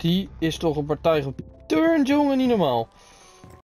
Die is toch een partij geturnd, jongen, niet normaal.